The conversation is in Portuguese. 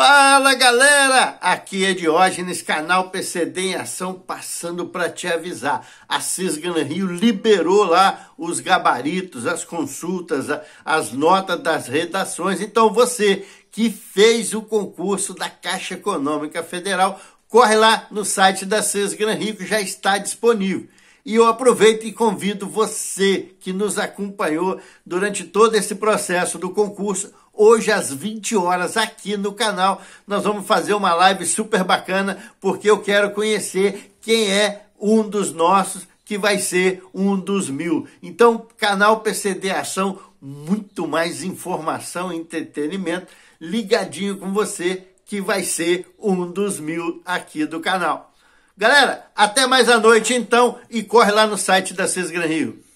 Fala galera, aqui é Diógenes, canal PCD em Ação, passando para te avisar. A Cisgana Rio liberou lá os gabaritos, as consultas, as notas das redações. Então você que fez o concurso da Caixa Econômica Federal, corre lá no site da Cisgana Rio que já está disponível. E eu aproveito e convido você que nos acompanhou durante todo esse processo do concurso hoje às 20 horas aqui no canal. Nós vamos fazer uma live super bacana porque eu quero conhecer quem é um dos nossos que vai ser um dos mil. Então, canal PCD Ação, muito mais informação e entretenimento ligadinho com você que vai ser um dos mil aqui do canal. Galera, até mais à noite então e corre lá no site da Cisgran Rio.